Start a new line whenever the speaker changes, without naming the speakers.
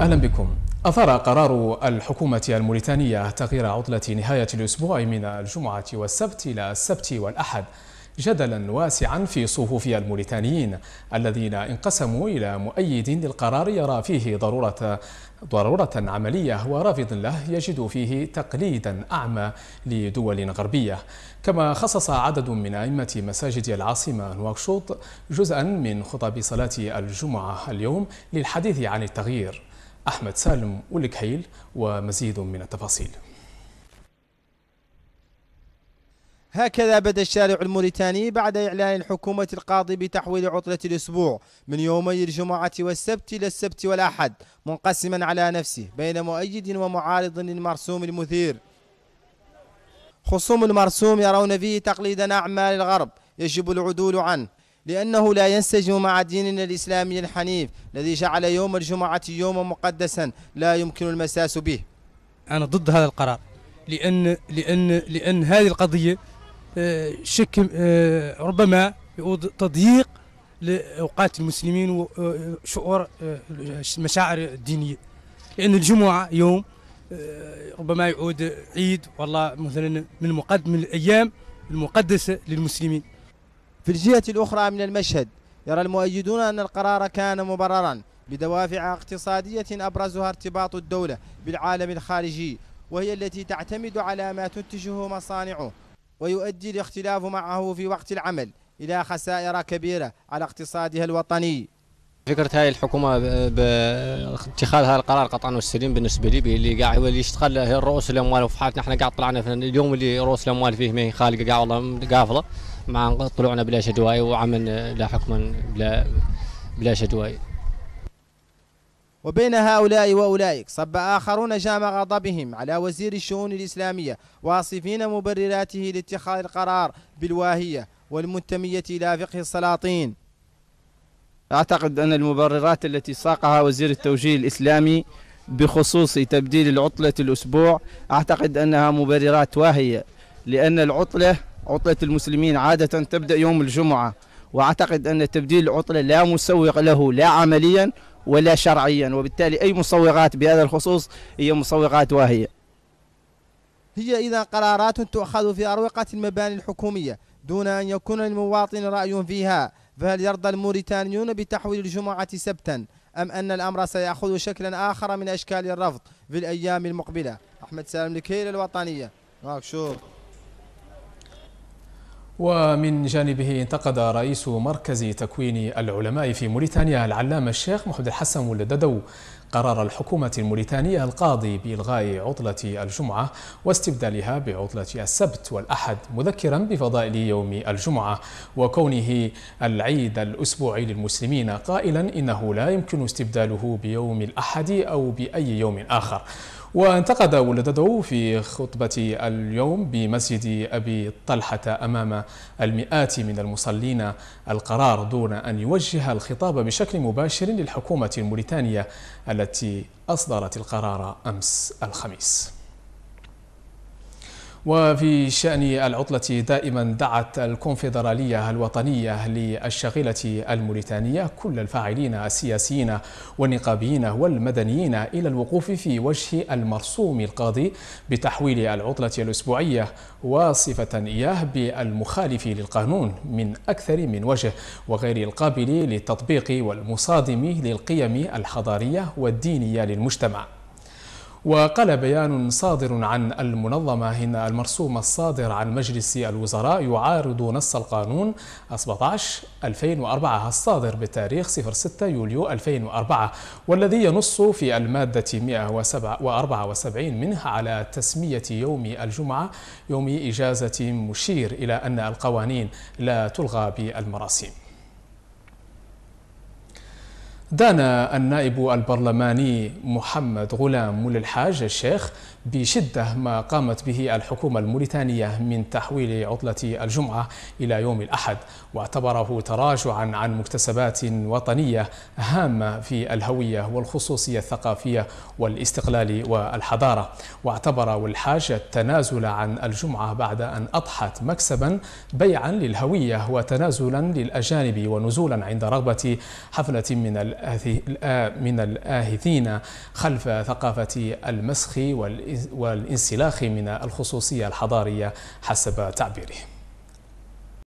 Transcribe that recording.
أهلا بكم أثار قرار الحكومة الموريتانية تغيير عطلة نهاية الأسبوع من الجمعة والسبت إلى السبت والأحد جدلا واسعا في صفوف الموريتانيين الذين انقسموا إلى مؤيد للقرار يرى فيه ضرورة ضرورة عملية ورافض له يجد فيه تقليدا أعمى لدول غربية كما خصص عدد من أئمة مساجد العاصمة نواكشوط جزءا من خطب صلاة الجمعة اليوم للحديث عن التغيير أحمد سالم والكحيل ومزيد من التفاصيل
هكذا بدا الشارع الموريتاني بعد إعلان الحكومة القاضي بتحويل عطلة الأسبوع من يومي الجمعة والسبت إلى السبت والأحد منقسما على نفسه بين مؤيد ومعارض للمرسوم المثير خصوم المرسوم يرون فيه تقليدا أعمال الغرب يجب العدول عنه لأنه لا ينسجم مع ديننا الإسلامي الحنيف الذي جعل يوم الجمعة يوما مقدسا لا يمكن المساس به أنا ضد هذا القرار لأن لأن لأن هذه القضية آه، شك آه، ربما تضييق لأوقات المسلمين وشعور آه، المشاعر الدينية لأن الجمعة يوم ربما يعود عيد والله مثلا من مقدم الأيام المقدسة للمسلمين في الجهة الأخرى من المشهد يرى المؤيدون أن القرار كان مبررا بدوافع اقتصادية أبرزها ارتباط الدولة بالعالم الخارجي وهي التي تعتمد على ما تنتجه مصانعه ويؤدي الاختلاف معه في وقت العمل إلى خسائر كبيرة على اقتصادها الوطني فكره هاي الحكومه باتخاذ هذا القرار قطعا والسليم بالنسبه لي اللي قاعد واللي يشتغل رؤوس الاموال وفي حالتنا احنا قاعد طلعنا في اليوم اللي رؤوس الاموال فيه ما هي خالقه قاعد والله قافله مع طلوعنا بلا شدواي وعمل لا حكما بلا بلا شدواي وبين هؤلاء وأولئك صب آخرون جام غضبهم على وزير الشؤون الإسلامية واصفين مبرراته لاتخاذ القرار بالواهية والمنتمية إلى فقه السلاطين أعتقد أن المبررات التي ساقها وزير التوجيه الإسلامي بخصوص تبديل العطلة الأسبوع أعتقد أنها مبررات واهية لأن العطلة عطلة المسلمين عادة تبدأ يوم الجمعة وأعتقد أن تبديل العطلة لا مسوق له لا عمليا ولا شرعيا وبالتالي أي مصوغات بهذا الخصوص هي مصوغات واهية هي إذا قرارات تؤخذ في أروقة المباني الحكومية دون أن يكون للمواطن رأي فيها فهل يرضى الموريتانيون بتحويل الجمعة سبتا أم أن الأمر سيأخذ شكلا آخر من أشكال الرفض في الأيام المقبلة أحمد سالم لكيل الوطنية
ومن جانبه انتقد رئيس مركز تكوين العلماء في موريتانيا العلامة الشيخ محمد الحسن ولددو قرار الحكومة الموريتانية القاضي بإلغاء عطلة الجمعة واستبدالها بعطلة السبت والأحد مذكرا بفضائل يوم الجمعة وكونه العيد الأسبوعي للمسلمين قائلا إنه لا يمكن استبداله بيوم الأحد أو بأي يوم آخر وانتقد ولدته في خطبة اليوم بمسجد أبي طلحة أمام المئات من المصلين القرار دون أن يوجه الخطاب بشكل مباشر للحكومة الموريتانية التي أصدرت القرار أمس الخميس وفي شأن العطلة دائما دعت الكونفدرالية الوطنية للشاغلة الموريتانية كل الفاعلين السياسيين والنقابيين والمدنيين إلى الوقوف في وجه المرسوم القاضي بتحويل العطلة الأسبوعية واصفة إياه بالمخالف للقانون من أكثر من وجه وغير القابل للتطبيق والمصادم للقيم الحضارية والدينية للمجتمع وقال بيان صادر عن المنظمة إن المرسوم الصادر عن مجلس الوزراء يعارض نص القانون 17 2004 الصادر بتاريخ 06 يوليو 2004 والذي ينص في المادة 174 منه على تسمية يوم الجمعة يوم إجازة مشير إلى أن القوانين لا تلغى بالمراسيم دان النائب البرلماني محمد غلام مول الحاج الشيخ بشدة ما قامت به الحكومة الموريتانية من تحويل عطلة الجمعة إلى يوم الأحد واعتبره تراجعا عن مكتسبات وطنية هامة في الهوية والخصوصية الثقافية والاستقلال والحضارة واعتبر الحاج التنازل عن الجمعة بعد أن أضحت مكسبا بيعا للهوية وتنازلا للأجانب ونزولا عند رغبة حفلة من من الآهثين خلف ثقافة المسخ والانسلاخ من الخصوصية الحضارية حسب تعبيره